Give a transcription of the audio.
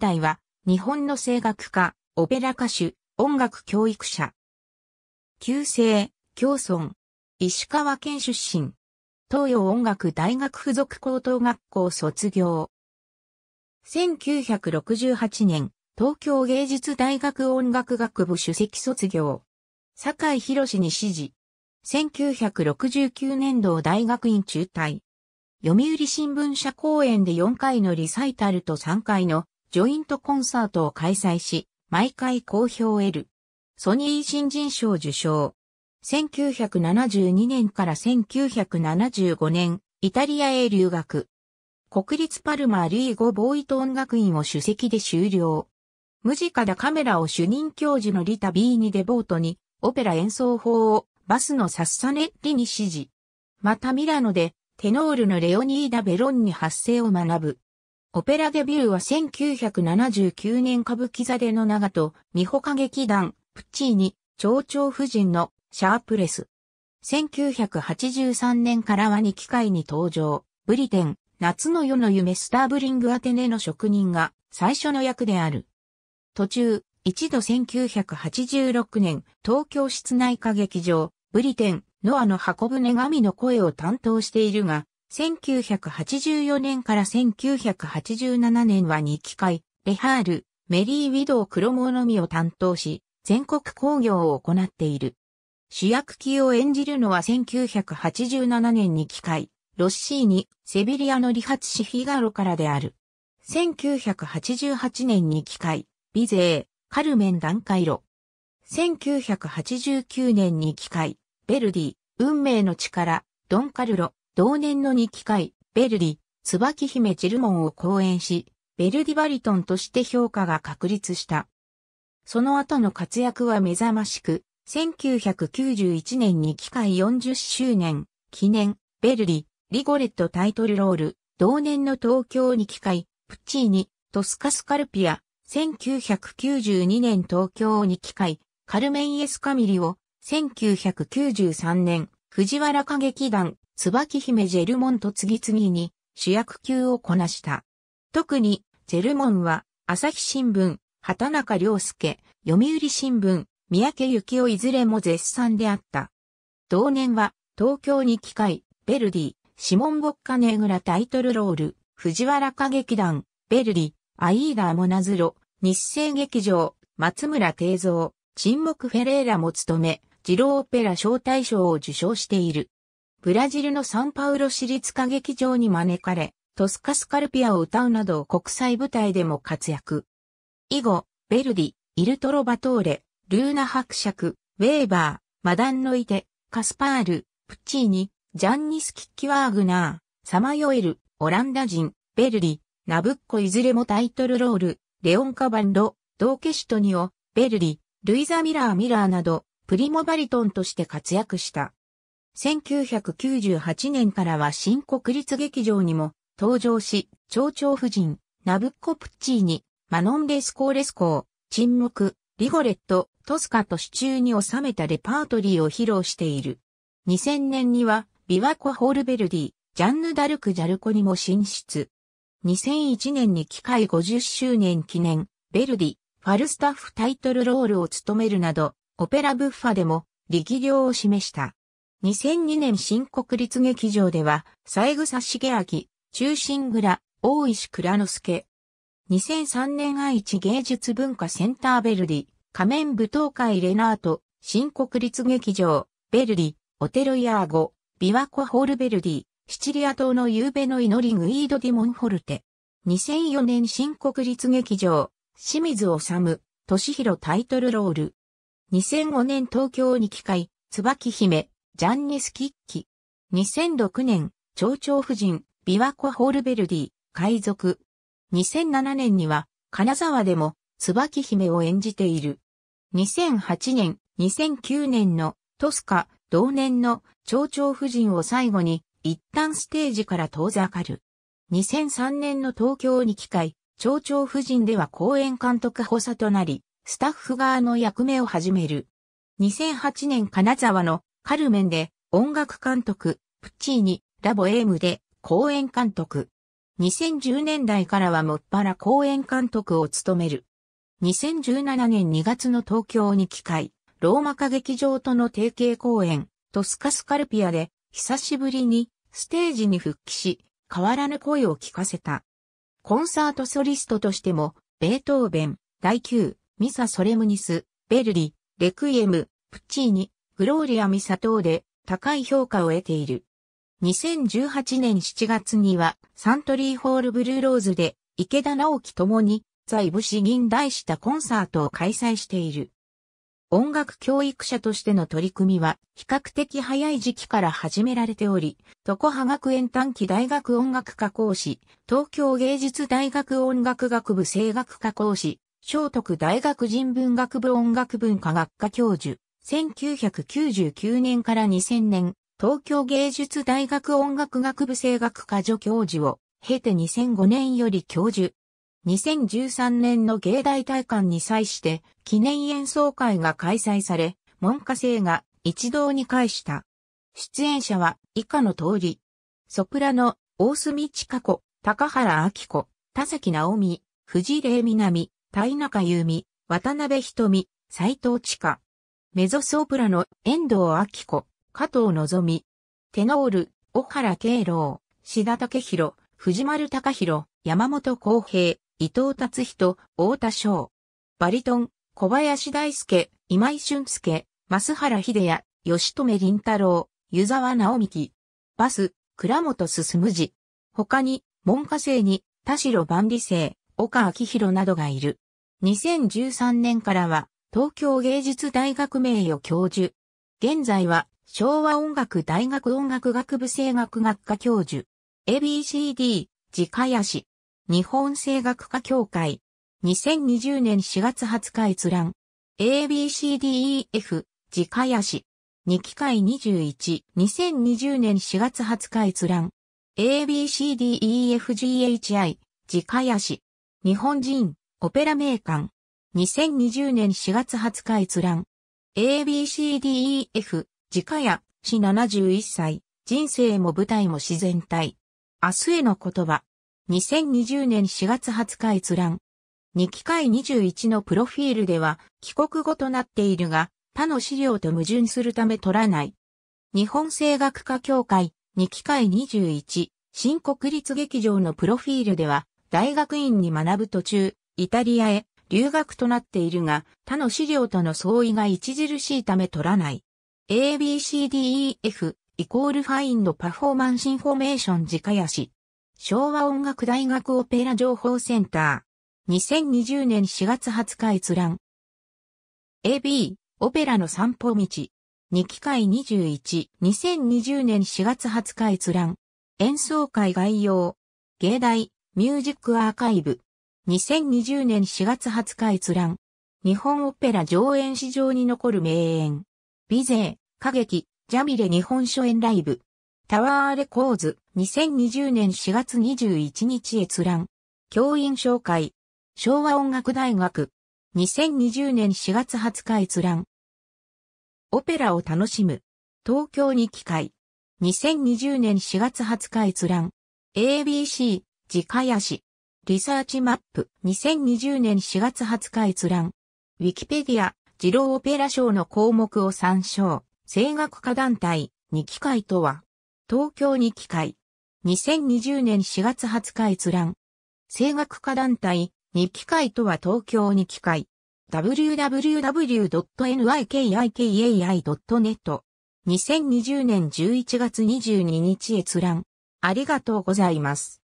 隊は、日本の声楽家、オペラ歌手、音楽教育者。旧姓、共村。石川県出身。東洋音楽大学附属高等学校卒業。1968年、東京芸術大学音楽学部主席卒業。坂井博に指示。1969年度大学院中退。読売新聞社公演で4回のリサイタルと3回のジョイントコンサートを開催し、毎回好評を得る。ソニー新人賞受賞。1972年から1975年、イタリアへ留学。国立パルマーリーゴ・ボーイト音楽院を主席で修了。無地下だカメラを主任教授のリタ・ビーニ・デボートに、オペラ演奏法をバスのサッサネッリに指示。またミラノで、テノールのレオニーダ・ベロンに発声を学ぶ。オペラデビューは1979年歌舞伎座での長と、美穂歌劇団、プッチーニ、蝶々夫人のシャープレス。1983年からは2機会に登場、ブリテン、夏の夜の夢スターブリングアテネの職人が最初の役である。途中、一度1986年、東京室内歌劇場、ブリテン、ノアの箱舟神の声を担当しているが、1984年から1987年は2機会、レハール、メリー・ウィドウ・クロモノミを担当し、全国興行を行っている。主役級を演じるのは1987年に機会、ロッシーニ、セビリアの理髪師フィガロからである。1988年に機会、ビゼー、カルメン・ダンカイロ。1989年に機会、ベルディ、運命の力、ドン・カルロ。同年の2機会、ベルディ、椿姫チルモンを講演し、ベルディバリトンとして評価が確立した。その後の活躍は目覚ましく、1991年に機械40周年、記念、ベルディ、リゴレットタイトルロール、同年の東京に機会、プッチーニ、トスカスカルピア、1992年東京に機会、カルメン・エス・カミリを、1993年、藤原歌劇団、椿姫ジェルモンと次々に主役級をこなした。特に、ジェルモンは、朝日新聞、畑中良介、読売新聞、三宅幸夫いずれも絶賛であった。同年は、東京に機械、ベルディ、シモン・ボッカネグラタイトルロール、藤原歌劇団、ベルディ、アイーダー・モナズロ、日生劇場、松村定蔵、沈黙フェレーラも務め、ジローオペラ招待賞を受賞している。ブラジルのサンパウロ市立歌劇場に招かれ、トスカスカルピアを歌うなど国際舞台でも活躍。以後、ベルディ、イルトロバトーレ、ルーナ伯爵、ウェーバー、マダンノイテ、カスパール、プッチーニ、ジャンニス・キッキワーグナー、サマヨエル、オランダ人、ベルディ、ナブッコいずれもタイトルロール、レオン・カバンド、ドーケシュトニオ、ベルディ、ルイザ・ミラー・ミラーなど、プリモバリトンとして活躍した。1998年からは新国立劇場にも登場し、蝶々夫人、ナブッコプッチーニ、マノン・レスコー・レスコー、沈黙、リゴレット、トスカと支中に収めたレパートリーを披露している。2000年には、ビワコ・ホールベルディ、ジャンヌ・ダルク・ジャルコにも進出。2001年に機械50周年記念、ベルディ、ファルスタッフタイトルロールを務めるなど、オペラブッファでも力量を示した。2002年新国立劇場では、三枝茂明、中心蔵、大石倉之助。2003年愛知芸術文化センターベルディ、仮面舞踏会レナート、新国立劇場、ベルディ、オテロヤーゴ、琵琶湖ホールベルディ、シチリア島の夕べの祈りグイードディモンフォルテ。2004年新国立劇場、清水治、敏弘タイトルロール。2005年東京に機会、椿姫、ジャンニス・キッキ。2006年、町長夫人、琵琶湖ホールベルディ、海賊。2007年には、金沢でも、椿姫を演じている。2008年、2009年の、トスカ、同年の、町長夫人を最後に、一旦ステージから遠ざかる。2003年の東京に機会、町長夫人では公演監督補佐となり、スタッフ側の役目を始める。2008年金沢のカルメンで音楽監督、プッチーニ、ラボエームで公演監督。2010年代からはもっぱら公演監督を務める。2017年2月の東京に機会、ローマ歌劇場との提携公演、トスカスカルピアで、久しぶりにステージに復帰し、変わらぬ声を聞かせた。コンサートソリストとしても、ベートーベン、第9、ミサ・ソレムニス、ベルリ、レクイエム、プッチーニ、グローリアミサ等で高い評価を得ている。2018年7月にはサントリーホールブルーローズで池田直樹ともに在部士銀大したコンサートを開催している。音楽教育者としての取り組みは比較的早い時期から始められており、常葉学園短期大学音楽科講師、東京芸術大学音楽学部声楽科講師、聖徳大学人文学部音楽文科学科教授、1999年から2000年、東京芸術大学音楽学部声楽科助教授を経て2005年より教授。2013年の芸大体館に際して記念演奏会が開催され、文科生が一堂に会した。出演者は以下の通り。ソプラノ、大隅千佳子、高原明子、田崎直美、藤礼南、田中由美、渡辺瞳、斎藤千佳。メゾソプラノ、遠藤明子、加藤望、テノール、小原慶郎、志田武弘、藤丸隆弘、山本康平、伊藤達人、大田翔。バリトン、小林大輔、今井俊介、増原秀也、吉留林太郎、湯沢直美幹。バス、倉本進次。他に、文科生に、田代万里生、岡明宏などがいる。2013年からは、東京芸術大学名誉教授。現在は昭和音楽大学音楽学部声楽学科教授。ABCD、自家屋市。日本声楽科協会。2020年4月20日閲覧。ABCDEF、自家屋市。2機会21、2020年4月20日閲覧。ABCDEFGHI、自家屋市。日本人、オペラ名館。2020年4月20日閲覧。ABCDEF、自家屋、死71歳、人生も舞台も自然体。明日への言葉。2020年4月20日閲覧。2機会21のプロフィールでは、帰国後となっているが、他の資料と矛盾するため取らない。日本声楽家協会、2機会21、新国立劇場のプロフィールでは、大学院に学ぶ途中、イタリアへ留学となっているが、他の資料との相違が著しいため取らない。ABCDEF イコールファインドパフォーマンスインフォメーション自家やし。昭和音楽大学オペラ情報センター。2020年4月20日閲覧。AB オペラの散歩道。2機会21。2020年4月20日閲覧。演奏会概要。芸大ミュージックアーカイブ。2020年4月20日閲覧。日本オペラ上演史上に残る名演。美勢、歌劇、ジャミレ日本初演ライブ。タワーレコーズ、2020年4月21日閲覧。教員紹介。昭和音楽大学。2020年4月20日閲覧。オペラを楽しむ。東京に機会。2020年4月20日閲覧。ABC、直林。リサーチマップ2020年4月20日閲覧。ウィキペディア、自郎オペラ賞の項目を参照。声楽家団体、2機会とは、東京2機会。2020年4月20日閲覧。声楽家団体、2機会とは東京2機会。w w w n y k i k a i n e t 2020年11月22日閲覧。ありがとうございます。